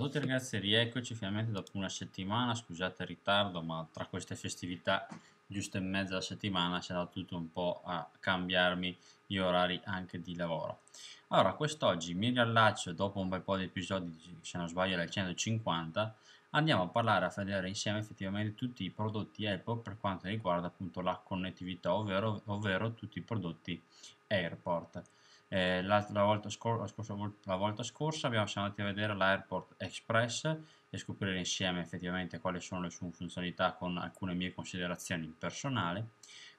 Ciao a tutti ragazzi, rieccoci finalmente dopo una settimana, scusate il ritardo ma tra queste festività giusto in mezzo alla settimana c'è andato tutto un po' a cambiarmi gli orari anche di lavoro. Allora, quest'oggi mi riallaccio dopo un bel po' di episodi, se non sbaglio del 150, andiamo a parlare, a vedere insieme effettivamente tutti i prodotti Apple per quanto riguarda appunto la connettività, ovvero, ovvero tutti i prodotti AirPort eh, la, volta la, scorsa, la, volta scorsa abbiamo, siamo andati a vedere l'Airport Express e scoprire insieme effettivamente quali sono le sue funzionalità con alcune mie considerazioni personali.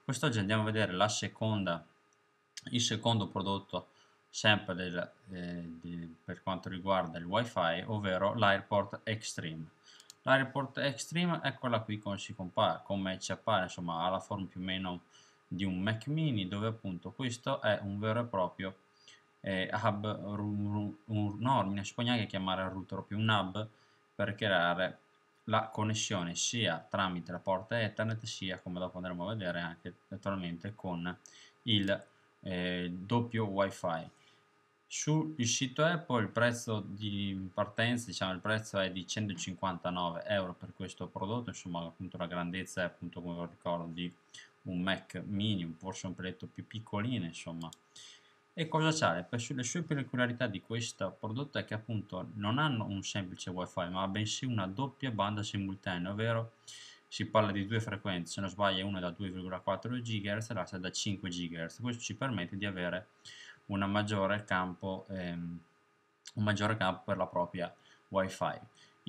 Quest'oggi andiamo a vedere seconda, il secondo prodotto sempre del, eh, di, per quanto riguarda il wifi, ovvero l'Airport Extreme. L'Airport Extreme eccola qui come ci compare, come ci appare, insomma ha la forma più o meno di un Mac mini dove appunto questo è un vero e proprio eh, hub, un, un, no, non si può neanche chiamare router, più un hub per creare la connessione sia tramite la porta Ethernet sia come dopo andremo a vedere anche naturalmente con il eh, doppio wifi sul sito Apple il prezzo di partenza diciamo il prezzo è di 159 euro per questo prodotto insomma appunto la grandezza è appunto come ricordo di un Mac mini, forse un peletto più piccolino, insomma. E cosa c'ha? Le sue peculiarità di questo prodotto è che appunto non hanno un semplice wifi, ma bensì una doppia banda simultanea, ovvero si parla di due frequenze, se non sbaglio una da 2,4 GHz e l'altra da 5 GHz. Questo ci permette di avere un maggiore campo, ehm, un maggiore campo per la propria wifi.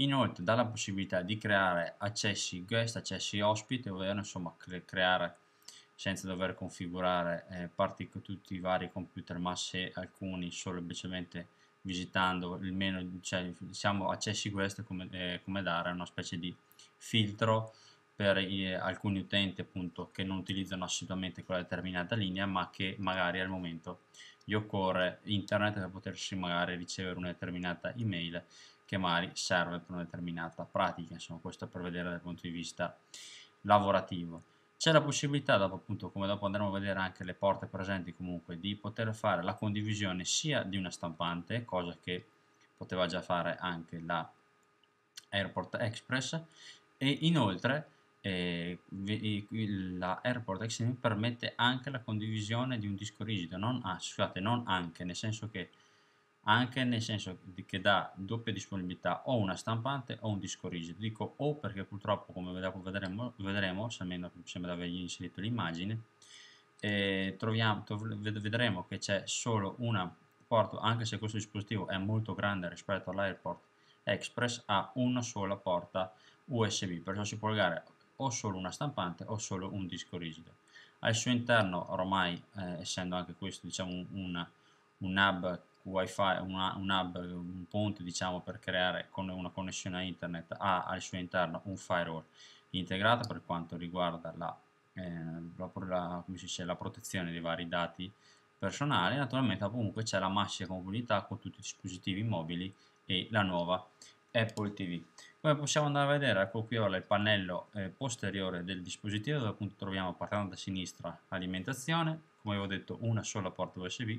Inoltre dà la possibilità di creare accessi guest, accessi ospite, ovvero insomma creare senza dover configurare eh, parti, tutti i vari computer, ma se alcuni solo semplicemente visitando il menu, cioè siamo accessi guest come, eh, come dare una specie di filtro per eh, alcuni utenti appunto che non utilizzano assolutamente quella determinata linea ma che magari al momento gli occorre internet per potersi magari ricevere una determinata email che magari serve per una determinata pratica, insomma questo per vedere dal punto di vista lavorativo. C'è la possibilità, dopo, appunto, come dopo andremo a vedere anche le porte presenti comunque, di poter fare la condivisione sia di una stampante, cosa che poteva già fare anche la Airport Express, e inoltre eh, la Airport Express permette anche la condivisione di un disco rigido, non, ah, scusate, non anche, nel senso che anche nel senso che dà doppia disponibilità o una stampante o un disco rigido dico o perché purtroppo come vedremo, vedremo almeno sembra di avergli inserito l'immagine eh, troviamo, vedremo che c'è solo una porta anche se questo dispositivo è molto grande rispetto all'Airport Express ha una sola porta USB perciò si può legare o solo una stampante o solo un disco rigido al suo interno ormai eh, essendo anche questo diciamo un, un hub wifi, una, un hub, un ponte diciamo per creare con una connessione a internet ha al suo interno un firewall integrato per quanto riguarda la, eh, la, dice, la protezione dei vari dati personali, naturalmente comunque c'è la massima comunità con tutti i dispositivi mobili e la nuova Apple TV. Come possiamo andare a vedere, ecco qui ora il pannello eh, posteriore del dispositivo dove appunto troviamo partendo da sinistra l'alimentazione come avevo detto una sola porta USB,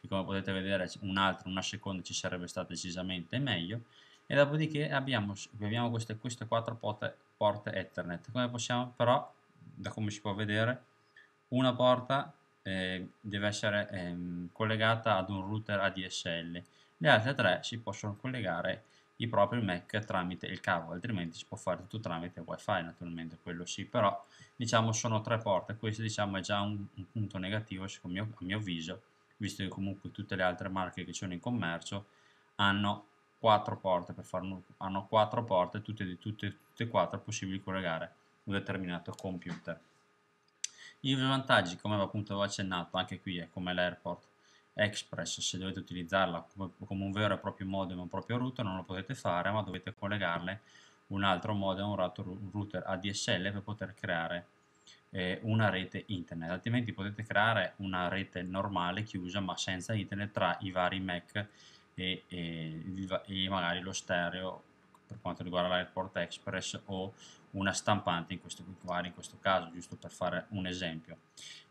che come potete vedere un altro, una seconda ci sarebbe stata decisamente meglio e dopodiché abbiamo, abbiamo queste, queste, quattro porte, porte Ethernet come possiamo però, da come si può vedere una porta eh, deve essere eh, collegata ad un router ADSL le altre tre si possono collegare i propri Mac tramite il cavo, altrimenti si può fare tutto tramite wifi naturalmente, quello sì, però diciamo sono tre porte, questo diciamo è già un, un punto negativo mio, a mio avviso visto che comunque tutte le altre marche che sono in commercio hanno quattro porte, per farlo, hanno quattro porte, tutte, tutte, tutte e quattro è possibile collegare un determinato computer. I vantaggi, come appunto avevo accennato, anche qui è come l'Airport Express, se dovete utilizzarla come, come un vero e proprio modem, un proprio router, non lo potete fare, ma dovete collegarle un altro modem, un router ADSL per poter creare eh, una rete internet, altrimenti potete creare una rete normale chiusa ma senza internet tra i vari Mac e, e, e magari lo stereo per quanto riguarda l'Airport Express o una stampante in questo in questo caso giusto per fare un esempio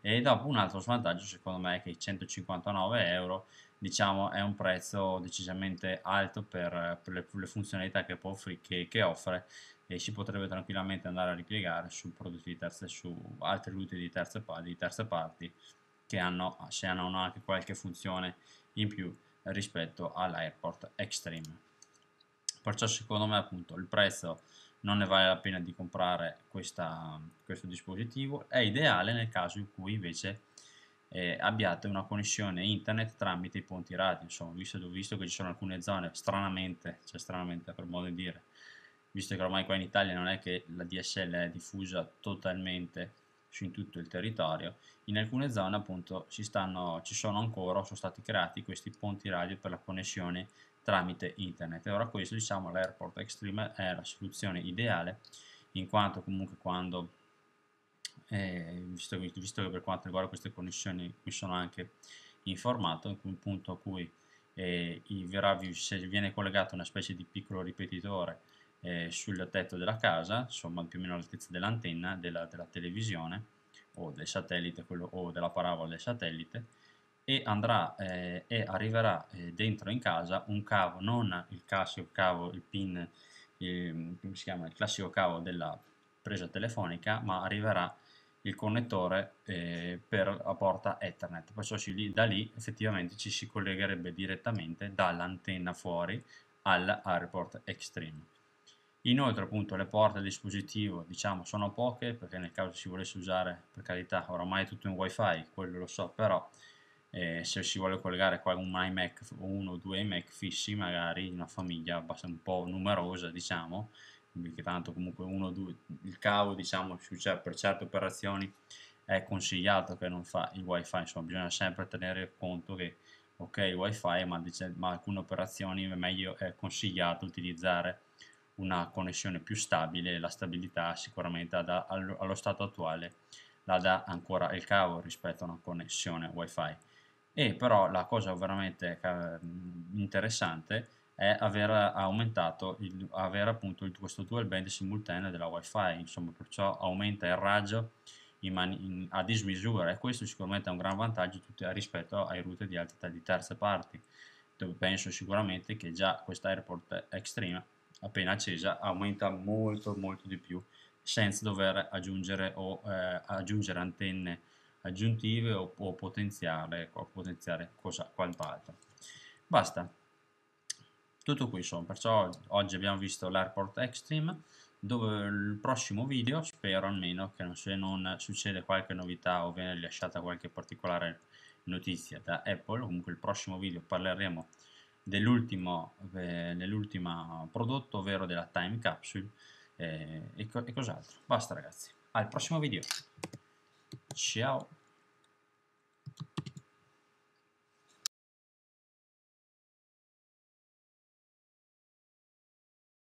e dopo un altro svantaggio secondo me è che i 159 euro diciamo è un prezzo decisamente alto per, per, le, per le, funzionalità che, può, che, che, offre e si potrebbe tranquillamente andare a ripiegare su prodotti di terze su altri utili di terze, di terze parti che hanno se hanno anche qualche funzione in più rispetto all'airport extreme perciò secondo me appunto il prezzo non ne vale la pena di comprare questa, questo dispositivo, è ideale nel caso in cui invece eh, abbiate una connessione internet tramite i ponti radio, insomma, visto, visto che ci sono alcune zone, stranamente, cioè stranamente per modo di dire, visto che ormai qua in Italia non è che la DSL è diffusa totalmente, su in tutto il territorio. In alcune zone appunto ci, stanno, ci sono ancora, sono stati creati questi ponti radio per la connessione tramite internet e ora questo diciamo l'airport extreme è la soluzione ideale in quanto comunque quando eh, visto, visto, che per quanto riguarda queste connessioni mi sono anche informato in cui punto a cui eh, verrà, se viene collegato una specie di piccolo ripetitore eh, sul tetto della casa, insomma più o meno all'altezza dell'antenna, della, della, televisione o del satellite quello, o della parabola del satellite e, andrà, eh, e arriverà eh, dentro in casa un cavo, non il classico cavo, il pin, il, ehm, come si chiama, il classico cavo della presa telefonica, ma arriverà il connettore eh, per la porta Ethernet, perciò si, da lì effettivamente ci si collegherebbe direttamente dall'antenna fuori all'Airport Extreme. Inoltre appunto le porte del dispositivo diciamo sono poche perché nel caso si volesse usare per carità oramai è tutto in wifi, quello lo so però eh, se si vuole collegare qua un iMac o uno o due iMac fissi magari in una famiglia abbastanza un po' numerosa diciamo che tanto comunque uno, o due, il cavo diciamo per certe operazioni è consigliato che non fa il wifi insomma bisogna sempre tenere conto che ok il wifi ma, dice, ma alcune operazioni è meglio è consigliato utilizzare una connessione più stabile, la stabilità sicuramente ad, allo stato attuale la dà ancora il cavo rispetto a una connessione wifi e però la cosa veramente mm, interessante è aver aumentato il, avere appunto il, questo dual band simultaneo della wifi insomma perciò aumenta il raggio in in, a dismisura e questo sicuramente è un gran vantaggio rispetto ai router di, altre, di terze parti dove penso sicuramente che già questa Airport Extreme appena accesa aumenta molto molto di più senza dover aggiungere, o, eh, aggiungere antenne aggiuntive o, o potenziare, o potenziare cosa, quant'altro. Basta, tutto qui insomma, perciò oggi abbiamo visto l'Airport Extreme, dove il prossimo video spero almeno che se non succede qualche novità o viene rilasciata qualche particolare notizia da Apple, comunque il prossimo video parleremo dell'ultimo dell eh, prodotto, ovvero della time capsule eh, e, e cos'altro. Basta ragazzi, al prossimo video. Ciao!